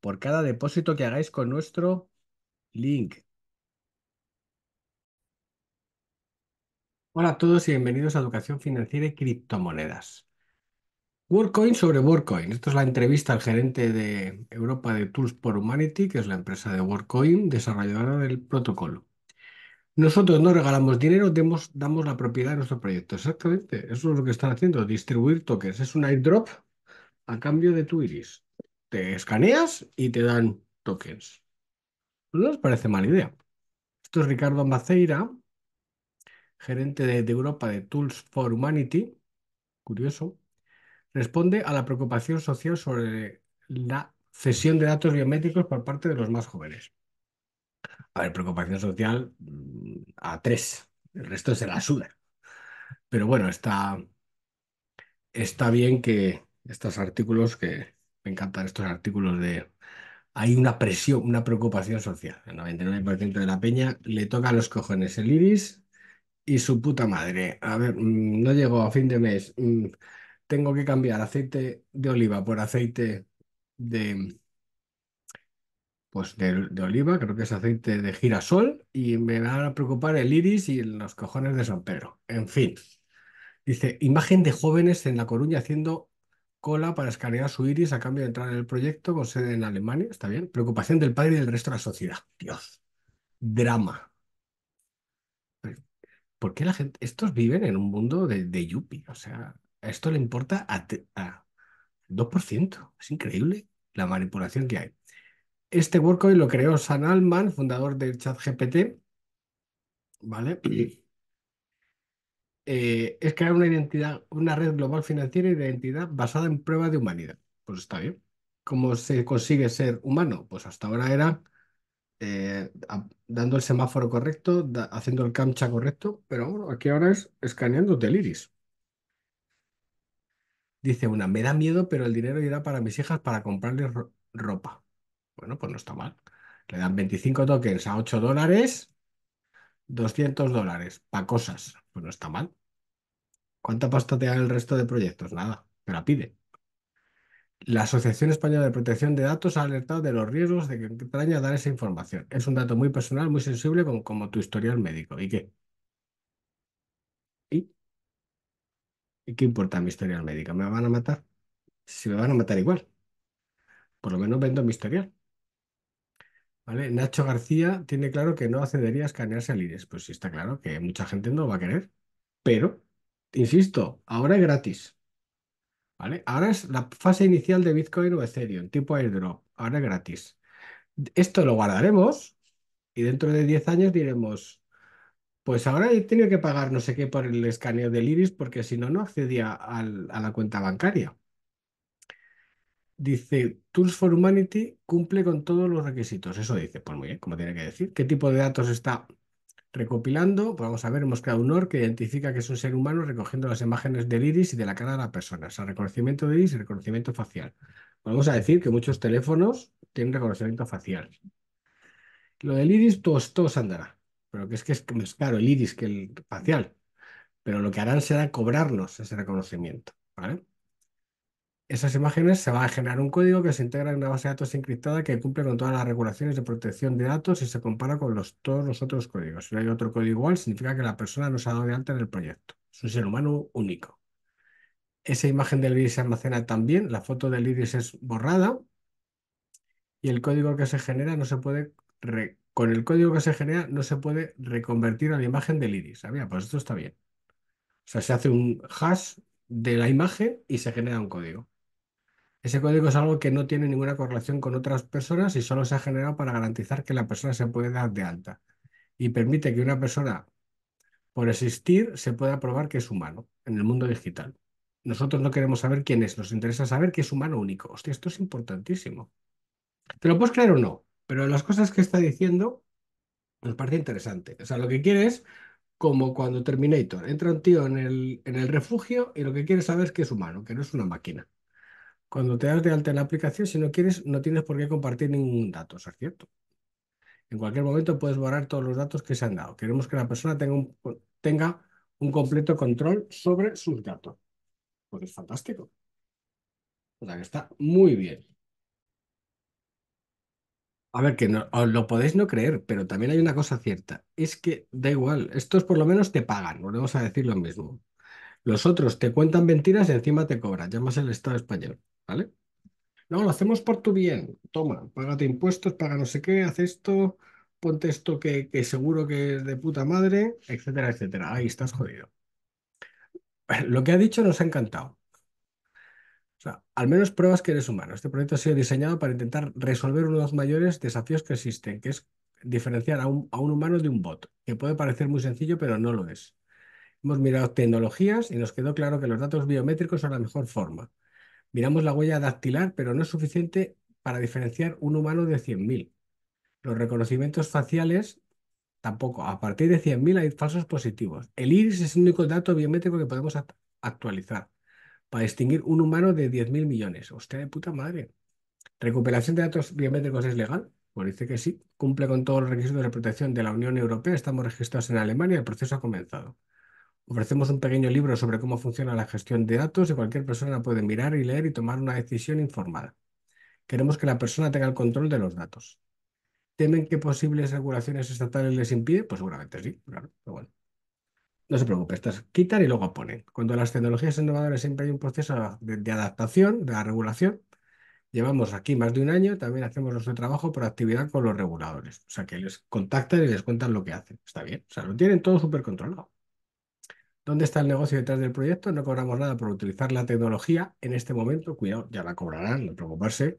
por cada depósito que hagáis con nuestro link. Hola a todos y bienvenidos a Educación Financiera y Criptomonedas. WorkCoin sobre WorkCoin. Esto es la entrevista al gerente de Europa de Tools for Humanity, que es la empresa de WorkCoin, desarrolladora del protocolo. Nosotros no regalamos dinero, damos la propiedad de nuestro proyecto. Exactamente, eso es lo que están haciendo, distribuir tokens. Es un airdrop a cambio de tu iris te escaneas y te dan tokens. No nos parece mala idea. Esto es Ricardo Maceira, gerente de, Europa de Tools for Humanity, curioso, responde a la preocupación social sobre la cesión de datos biométricos por parte de los más jóvenes. A ver, preocupación social mm, a tres, el resto se la suda. Pero bueno, está, está bien que estos artículos que, encantan estos artículos de... Hay una presión, una preocupación social. El 99% de la peña le toca a los cojones el iris y su puta madre. A ver, mm, no llego a fin de mes. Mm, tengo que cambiar aceite de oliva por aceite de... Pues de, de oliva, creo que es aceite de girasol y me van a preocupar el iris y los cojones de San Pedro. En fin. Dice, imagen de jóvenes en La Coruña haciendo cola para escanear su iris a cambio de entrar en el proyecto con sede en Alemania, está bien. Preocupación del padre y del resto de la sociedad. Dios. Drama. ¿Por qué la gente? Estos viven en un mundo de, yuppie. O sea, a esto le importa a, 2%. Es increíble la manipulación que hay. Este y lo creó San Alman, fundador del ChatGPT. ¿Vale? Eh, es crear una identidad, una red global financiera y de identidad basada en prueba de humanidad. Pues está bien. ¿Cómo se consigue ser humano? Pues hasta ahora era eh, dando el semáforo correcto, haciendo el camcha correcto, pero bueno, aquí ahora es escaneando el iris. Dice una, me da miedo, pero el dinero irá para mis hijas para comprarles ropa. Bueno, pues no está mal. Le dan 25 tokens a 8 dólares, 200 dólares para cosas. Pues no está mal. ¿Cuánta pasta te da el resto de proyectos? Nada, te la pide. La Asociación Española de Protección de Datos ha alertado de los riesgos de que entraña dar esa información. Es un dato muy personal, muy sensible, como, tu historial médico. ¿Y qué? ¿Y? ¿Y qué importa mi historial médico? ¿Me van a matar? Si me van a matar igual. Por lo menos vendo mi historial. Nacho García tiene claro que no accedería a escanearse al iris. E pues sí, está claro que mucha gente no lo va a querer. Pero, insisto, ahora es gratis. ¿Vale? Ahora es la fase inicial de Bitcoin o Ethereum, tipo airdrop. Ahora es gratis. Esto lo guardaremos y dentro de 10 años diremos, pues ahora he tenido que pagar no sé qué por el escaneo del iris e porque si no, no accedía a la cuenta bancaria. Dice, Tools for Humanity cumple con todos los requisitos. Eso dice, pues muy bien, como tiene que decir. ¿Qué tipo de datos está recopilando? Pues vamos a ver, hemos creado un OR que identifica que es un ser humano recogiendo las imágenes del iris y de la cara de la persona. O sea, reconocimiento de iris y reconocimiento facial. Pues vamos a decir que muchos teléfonos tienen reconocimiento facial. Lo del iris, todos, pues, todos andará. Pero que es que es más caro el iris que el facial. Pero lo que harán será cobrarnos ese reconocimiento. ¿vale? esas imágenes se va a generar un código que se integra en una base de datos encriptada que cumple con todas las regulaciones de protección de datos y se compara con los, todos los otros códigos. Si no hay otro código igual, significa que la persona no se ha dado de alta en el proyecto. Es un ser humano único. Esa imagen del iris se almacena también, la foto del iris es borrada y el código que se genera no se puede con el código que se genera no se puede reconvertir a la imagen del iris. Ah, pues esto está bien. O sea, se hace un hash de la imagen y se genera un código. Ese código es algo que no tiene ninguna correlación con otras personas y solo se ha generado para garantizar que la persona se puede dar de alta y permite que una persona, por existir, se pueda probar que es humano en el mundo digital. Nosotros no queremos saber quién es, nos interesa saber que es humano único. Hostia, esto es importantísimo. ¿Te lo puedes creer o no? Pero las cosas que está diciendo nos parece interesante. O sea, lo que quiere es como cuando Terminator. Entra un tío en el, en el refugio y lo que quiere saber es que es humano, que no es una máquina. Cuando te das de alta en la aplicación, si no quieres, no tienes por qué compartir ningún dato, es cierto. En cualquier momento puedes borrar todos los datos que se han dado. Queremos que la persona tenga un, completo control sobre sus datos. Pues es fantástico. O sea que está muy bien. A ver, que lo podéis no creer, pero también hay una cosa cierta. Es que da igual, estos por lo menos te pagan, volvemos a decir lo mismo. Los otros te cuentan mentiras y encima te cobran. Llamas el Estado español, ¿vale? No, lo hacemos por tu bien. Toma, págate impuestos, paga no sé qué, haz esto, ponte esto que, que seguro que es de puta madre, etcétera, etcétera. Ahí estás jodido. Lo que ha dicho nos ha encantado. O sea, al menos pruebas que eres humano. Este proyecto ha sido diseñado para intentar resolver uno de los mayores desafíos que existen, que es diferenciar a un, a un humano de un bot, que puede parecer muy sencillo, pero no lo es. Hemos mirado tecnologías y nos quedó claro que los datos biométricos son la mejor forma. Miramos la huella dactilar, pero no es suficiente para diferenciar un humano de 100.000. Los reconocimientos faciales tampoco. A partir de 100.000 hay falsos positivos. El iris es el único dato biométrico que podemos actualizar para distinguir un humano de 10.000 millones. usted de puta madre. ¿Recuperación de datos biométricos es legal? Pues dice que sí. Cumple con todos los requisitos de protección de la Unión Europea. Estamos registrados en Alemania. y El proceso ha comenzado. Ofrecemos un pequeño libro sobre cómo funciona la gestión de datos y cualquier persona puede mirar y leer y tomar una decisión informada. Queremos que la persona tenga el control de los datos. ¿Temen que posibles regulaciones estatales les impiden? Pues seguramente sí, claro, pero bueno. No se preocupe, estas quitan y luego ponen. Cuando las tecnologías innovadoras siempre hay un proceso de, adaptación, de la regulación. Llevamos aquí más de un año, también hacemos nuestro trabajo por actividad con los reguladores. O sea, que les contactan y les cuentan lo que hacen. Está bien, o sea, lo tienen todo súper controlado. ¿Dónde está el negocio detrás del proyecto? No cobramos nada por utilizar la tecnología en este momento. Cuidado, ya la cobrarán, no preocuparse.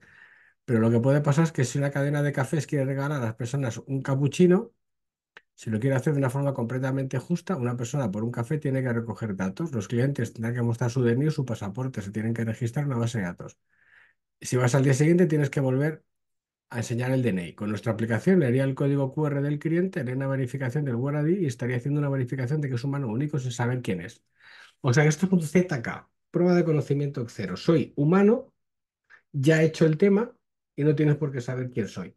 Pero lo que puede pasar es que si una cadena de cafés quiere regalar a las personas un capuchino, si lo quiere hacer de una forma completamente justa, una persona por un café tiene que recoger datos. Los clientes tendrán que mostrar su DNI, su pasaporte, se tienen que registrar en una base de datos. Si vas al día siguiente, tienes que volver a enseñar el DNI. Con nuestra aplicación le haría el código QR del cliente, haría una verificación del Word y estaría haciendo una verificación de que es humano único sin saber quién es. O sea que esto es un ZK, prueba de conocimiento cero. Soy humano, ya he hecho el tema y no tienes por qué saber quién soy.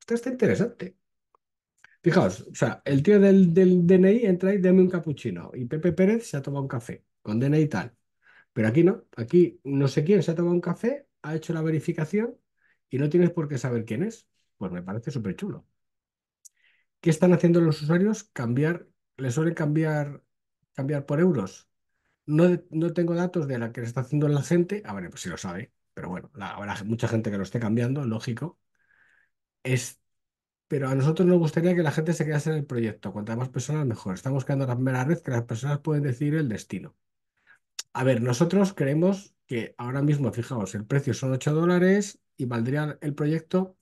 Esto está interesante. Fijaos, o sea, el tío del, del DNI entra y dame un capuchino y Pepe Pérez se ha tomado un café con DNI y tal. Pero aquí no, aquí no sé quién se ha tomado un café, ha hecho la verificación y no tienes por qué saber quién es. Pues me parece súper chulo. ¿Qué están haciendo los usuarios? Cambiar, les suelen cambiar, cambiar por euros. No, no tengo datos de la que le está haciendo la gente. A ah, ver, pues si lo sabe, pero bueno, habrá mucha gente que lo esté cambiando, lógico. Es, pero a nosotros nos gustaría que la gente se quedase en el proyecto. Cuantas más personas, mejor. Estamos creando la primera red que las personas pueden decidir el destino. A ver, nosotros creemos que ahora mismo, fijaos, el precio son 8 dólares, y valdría el proyecto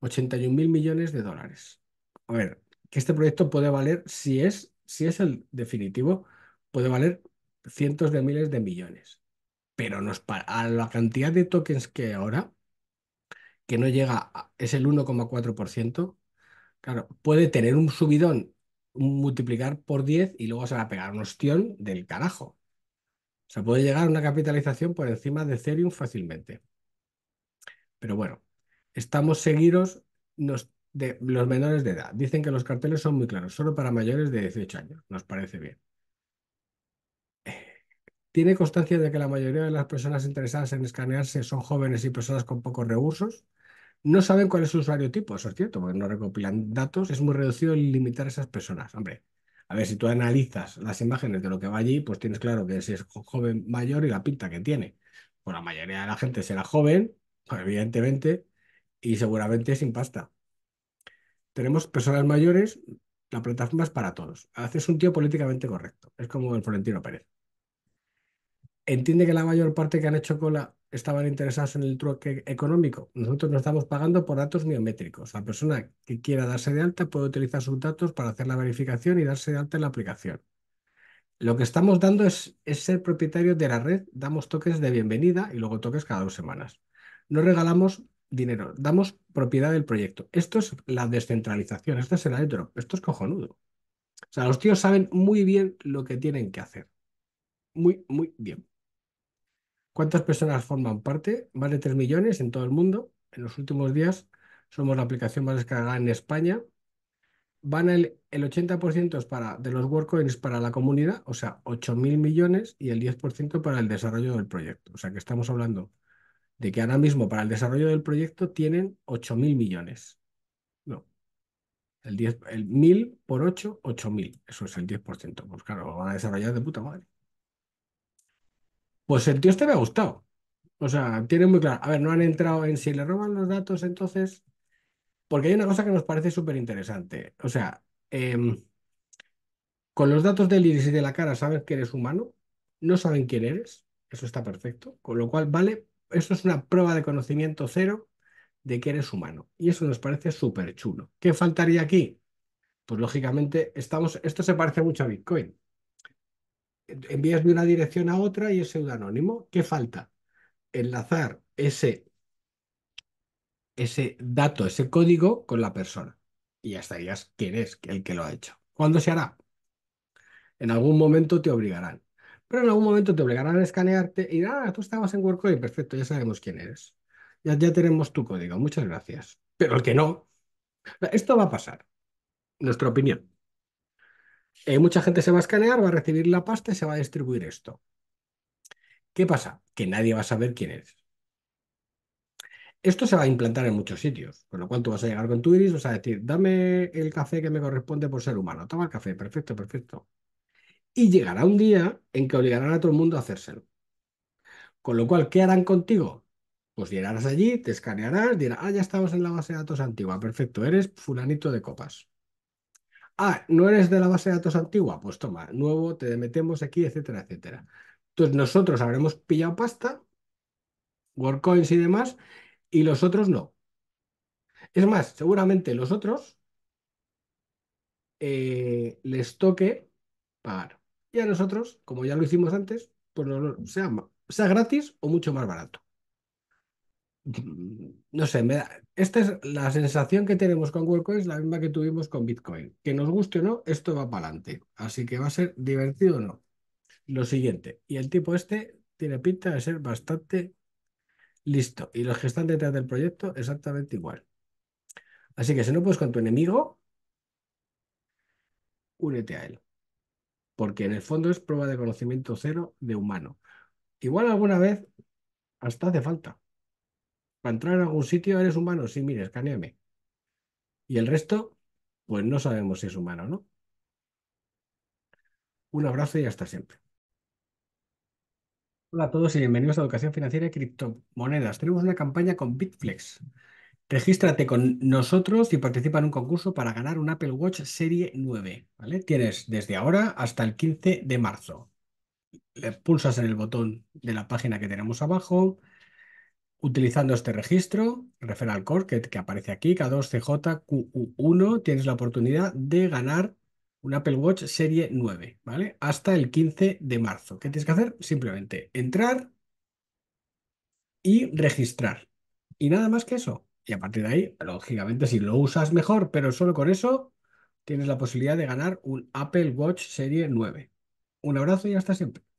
81.000 millones de dólares. A ver, que este proyecto puede valer, si es, si es el definitivo, puede valer cientos de miles de millones. Pero nos, a la cantidad de tokens que ahora, que no llega, es el 1,4%, claro, puede tener un subidón, multiplicar por 10 y luego se va a pegar un ostión del carajo. O sea, puede llegar a una capitalización por encima de Ethereum fácilmente. Pero bueno, estamos seguidos de los menores de edad. Dicen que los carteles son muy claros, solo para mayores de 18 años. Nos parece bien. Eh, ¿Tiene constancia de que la mayoría de las personas interesadas en escanearse son jóvenes y personas con pocos recursos? No saben cuál es su usuario tipo, eso es cierto, porque no recopilan datos. Es muy reducido el limitar a esas personas. Hombre, a ver, si tú analizas las imágenes de lo que va allí, pues tienes claro que si es joven mayor y la pinta que tiene. Pues la mayoría de la gente será joven evidentemente, y seguramente sin pasta. Tenemos personas mayores, la plataforma es para todos. Haces un tío políticamente correcto, es como el Florentino Pérez. Entiende que la mayor parte que han hecho cola estaban interesados en el truque económico. Nosotros nos estamos pagando por datos biométricos. La persona que quiera darse de alta puede utilizar sus datos para hacer la verificación y darse de alta en la aplicación. Lo que estamos dando es, es ser propietario de la red, damos toques de bienvenida y luego toques cada dos semanas no regalamos dinero, damos propiedad del proyecto. Esto es la descentralización, esto es el airdrop, esto es cojonudo. O sea, los tíos saben muy bien lo que tienen que hacer. Muy, muy bien. ¿Cuántas personas forman parte? Más de 3 millones en todo el mundo. En los últimos días somos la aplicación más descargada en España. Van el, 80% es para, de los WorkCoins para la comunidad, o sea, 8.000 millones y el 10% para el desarrollo del proyecto. O sea, que estamos hablando de que ahora mismo para el desarrollo del proyecto tienen 8.000 millones. No. El, 10, el 1.000 por 8, 8.000. Eso es el 10%. Pues claro, lo van a desarrollar de puta madre. Pues el tío este me ha gustado. O sea, tiene muy claro. A ver, no han entrado en si le roban los datos, entonces. Porque hay una cosa que nos parece súper interesante. O sea, em, con los datos del iris y de la cara saben que eres humano, no saben quién eres, eso está perfecto. Con lo cual vale esto es una prueba de conocimiento cero de que eres humano. Y eso nos parece súper chulo. ¿Qué faltaría aquí? Pues lógicamente, estamos, esto se parece mucho a Bitcoin. Envías de una dirección a otra y es pseudoanónimo. ¿Qué falta? Enlazar ese, ese dato, ese código con la persona. Y ya estarías quién es el que lo ha hecho. ¿Cuándo se hará? En algún momento te obligarán pero en algún momento te obligarán a escanearte y dirán, ah, tú estabas en WorkCoin, perfecto, ya sabemos quién eres. Ya, tenemos tu código, muchas gracias. Pero el que no, esto va a pasar, nuestra opinión. Eh, mucha gente se va a escanear, va a recibir la pasta y se va a distribuir esto. ¿Qué pasa? Que nadie va a saber quién eres. Esto se va a implantar en muchos sitios, con lo cual tú vas a llegar con tu iris, vas a decir, dame el café que me corresponde por ser humano. Toma el café, perfecto, perfecto y llegará un día en que obligarán a todo el mundo a hacérselo. Con lo cual, ¿qué harán contigo? Pues llegarás allí, te escanearás, dirás, ah, ya estamos en la base de datos antigua, perfecto, eres fulanito de copas. Ah, no eres de la base de datos antigua, pues toma, nuevo, te metemos aquí, etcétera, etcétera. Entonces nosotros habremos pillado pasta, WordCoins y demás, y los otros no. Es más, seguramente los otros eh, les toque pagar a nosotros, como ya lo hicimos antes, pues sea, gratis o mucho más barato. No sé, me esta es la sensación que tenemos con WorldCoin, es la misma que tuvimos con Bitcoin. Que nos guste o no, esto va para adelante. Así que va a ser divertido o no. Lo siguiente, y el tipo este tiene pinta de ser bastante listo. Y los que están detrás del proyecto, exactamente igual. Así que si no puedes con tu enemigo, únete a él porque en el fondo es prueba de conocimiento cero de humano. Igual alguna vez hasta hace falta. Para entrar en algún sitio eres humano, sí, mire, escaneame. Y el resto, pues no sabemos si es humano no. Un abrazo y hasta siempre. Hola a todos y bienvenidos a Educación Financiera y Criptomonedas. Tenemos una campaña con Bitflex. Regístrate con nosotros y participa en un concurso para ganar un Apple Watch Serie 9. ¿vale? Tienes desde ahora hasta el 15 de marzo. pulsas en el botón de la página que tenemos abajo. Utilizando este registro, referral core que, que aparece aquí, K2CJQU1, tienes la oportunidad de ganar un Apple Watch Serie 9, ¿vale? Hasta el 15 de marzo. ¿Qué tienes que hacer? Simplemente entrar y registrar. Y nada más que eso. Y a partir de ahí, lógicamente, si lo usas mejor, pero solo con eso, tienes la posibilidad de ganar un Apple Watch Serie 9. Un abrazo y hasta siempre.